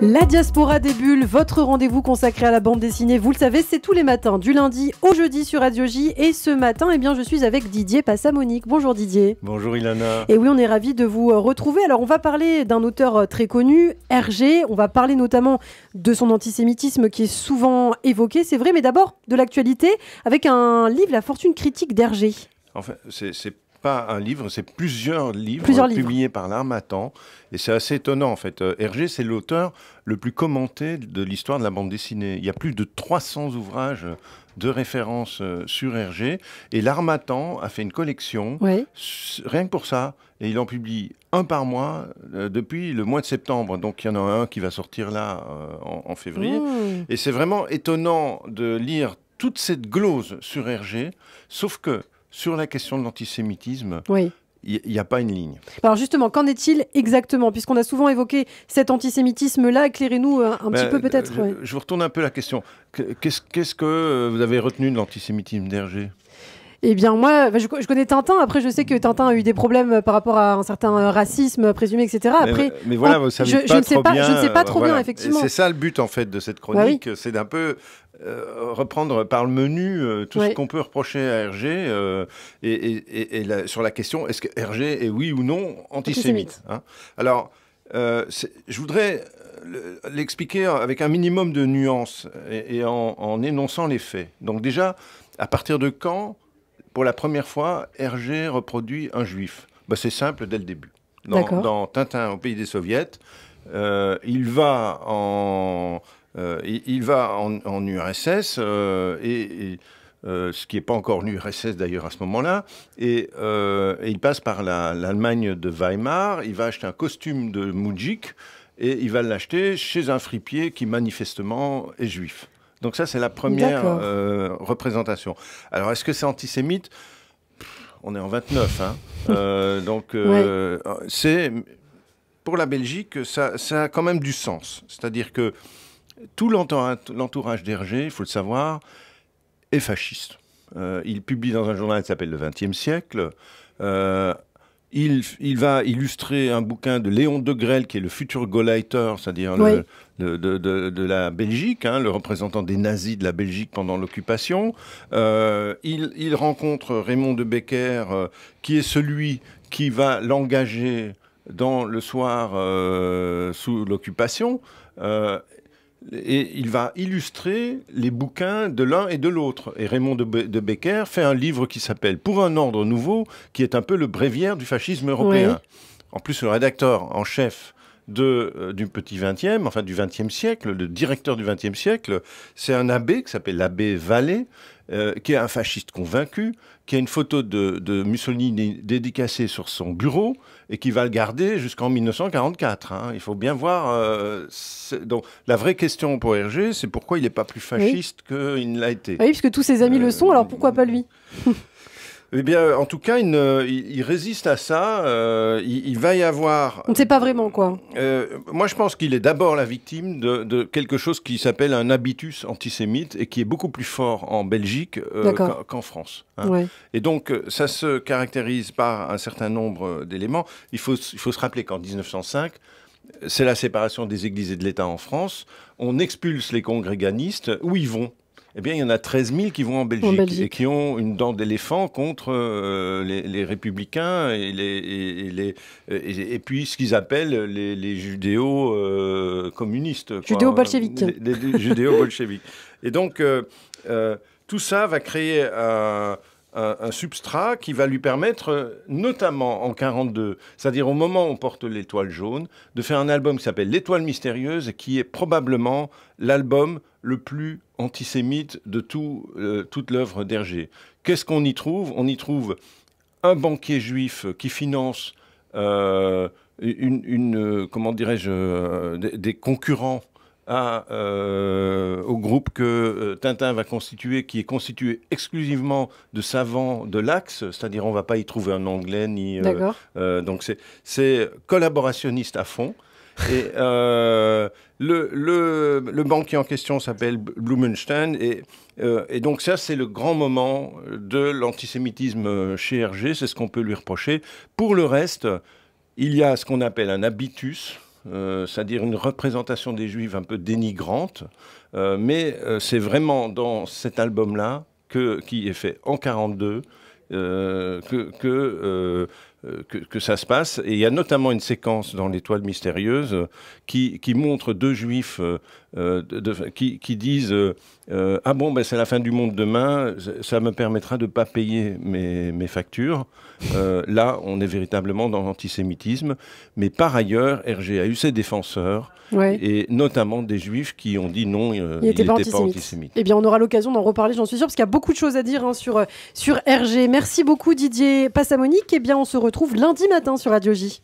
La diaspora des bulles, votre rendez-vous consacré à la bande dessinée, vous le savez, c'est tous les matins, du lundi au jeudi sur Radio J. Et ce matin, eh bien, je suis avec Didier Passamonique. Bonjour Didier. Bonjour Ilana. Et oui, on est ravis de vous euh, retrouver. Alors, on va parler d'un auteur euh, très connu, Hergé. On va parler notamment de son antisémitisme qui est souvent évoqué, c'est vrai, mais d'abord de l'actualité avec un livre, La fortune critique d'Hergé. Enfin, c'est pas un livre, c'est plusieurs livres, publiés par l'Armatan. Et c'est assez étonnant, en fait. Euh, Hergé, c'est l'auteur le plus commenté de l'histoire de la bande dessinée. Il y a plus de 300 ouvrages de référence euh, sur Hergé. Et l'Armatan a fait une collection, rien que pour ça. Et il en publie un par mois euh, depuis le mois de septembre. Donc il y en a un qui va sortir là en, février. Mmh. Et c'est vraiment étonnant de lire toute cette glose sur Hergé, sauf que sur la question de l'antisémitisme, oui il n'y a pas une ligne. Alors justement, qu'en est-il exactement Puisqu'on a souvent évoqué cet antisémitisme-là, éclairez-nous euh, un, petit ben, peu peut-être. Je, vous retourne un peu la question. Qu'est-ce, qu'est-ce que euh, vous avez retenu de l'antisémitisme d'Hergé eh bien, moi, je, connais Tintin. Après, je sais que Tintin a eu des problèmes euh, par rapport à un certain euh, racisme présumé, etc. Après, mais, voilà, ça je, ne sais pas, je ne sais pas euh, trop bien, effectivement. C'est ça le but, en fait, de cette bah chronique. C'est d'un peu reprendre par le menu tout ce qu'on peut reprocher à Hergé et, sur la question est-ce que Hergé est oui ou non antisémite, hein Alors, je voudrais l'expliquer avec un minimum de nuances et, en, énonçant les faits. Donc déjà, à partir de quand pour la première fois, Hergé reproduit un juif. Bah, c'est simple dès le début. Dans, dans Tintin au pays des soviets, euh, il va en, euh, il, va en, URSS euh, et, ce qui n'est pas encore URSS d'ailleurs à ce moment-là, et, il passe par l'Allemagne de Weimar. Il va acheter un costume de Moujik et il va l'acheter chez un fripier qui manifestement est juif. Donc ça, c'est la première euh, représentation. Alors, est-ce que c'est antisémite On est en 29, hein. euh, donc euh, c'est pour la Belgique, ça, a quand même du sens. C'est-à-dire que tout l'entourage d'Hergé, il faut le savoir, est fasciste. il publie dans un journal qui s'appelle Le XXe siècle. Il, va illustrer un bouquin de Léon de qui est le futur Gauleiter, c'est-à-dire le, de, la Belgique, hein, le représentant des nazis de la Belgique pendant l'occupation. Euh, il, rencontre Raymond de Becker, euh, qui est celui qui va l'engager dans le soir euh, sous l'occupation et il va illustrer les bouquins de l'un et de l'autre. Et Raymond de, Becker fait un livre qui s'appelle Pour un ordre nouveau, qui est un peu le bréviaire du fascisme européen. En plus, le rédacteur en chef euh, du petit 20 enfin du 20e siècle, le directeur du 20e siècle, c'est un abbé qui s'appelle l'abbé Vallée, euh, qui est un fasciste convaincu, qui a une photo de, Mussolini dédicacée sur son bureau et qui va le garder jusqu'en 1944. Hein. Il faut bien voir. Euh, donc la vraie question pour Hergé, c'est pourquoi il n'est pas plus fasciste qu'il ne l'a été. Oui, puisque tous ses amis le euh, sont, alors pourquoi pas lui Eh bien, euh, en tout cas, il, résiste à ça. Euh, il, va y avoir. On ne sait pas vraiment quoi. Euh, moi, je pense qu'il est d'abord la victime de, quelque chose qui s'appelle un habitus antisémite et qui est beaucoup plus fort en Belgique qu'en, France. Hein. Et donc, ça se caractérise par un certain nombre d'éléments. Il faut, il faut se rappeler qu'en 1905, c'est la séparation des églises et de l'État en France. On expulse les congréganistes. Où ils vont eh bien, il y en a 13 000 qui vont en Belgique, et qui ont une dent d'éléphant contre euh, les, républicains et, les, et, puis ce qu'ils appellent les, judéo-communistes. judéo-bolcheviques. Les, judéo-bolcheviques. Euh, et donc, euh, tout ça va créer un un substrat qui va lui permettre, euh, notamment en 42, c'est-à-dire au moment où on porte l'étoile jaune, de faire un album qui s'appelle L'étoile mystérieuse, qui est probablement l'album le plus antisémite de tout, euh, toute l'œuvre d'Hergé. Qu'est-ce qu'on y trouve On y trouve un banquier juif qui finance euh, une, comment dirais-je, des concurrents euh, au groupe que euh, Tintin va constituer, qui est constitué exclusivement de savants de l'Axe, c'est-à-dire on ne va pas y trouver un Anglais ni. Euh, euh donc c'est collaborationniste à fond. Et le, le, banquier en question s'appelle Blumenstein. Et, et, donc ça, c'est le grand moment de l'antisémitisme chez Hergé. C'est ce qu'on peut lui reprocher. Pour le reste, il y a ce qu'on appelle un habitus, euh, c'est-à-dire une représentation des Juifs un peu dénigrante. Euh, mais euh, c'est vraiment dans cet album-là qui est fait en 1942 que, que euh, que, ça se passe. Et il y a notamment une séquence dans L'Étoile mystérieuse euh, qui, qui montre deux juifs euh, qui, qui, disent Ah bon, ben c'est la fin du monde demain, ça me permettra de ne pas payer mes, mes factures. là, on est véritablement dans l'antisémitisme. Mais par ailleurs, Hergé a eu ses défenseurs, et notamment des juifs qui ont dit non, il n'était pas, pas, antisémite. Eh bien, on aura l'occasion d'en reparler, j'en suis sûr, parce qu'il y a beaucoup de choses à dire hein, sur, sur Hergé. Merci beaucoup, Didier Passamonique. Eh bien, on se retrouve retrouve lundi matin sur Radio J.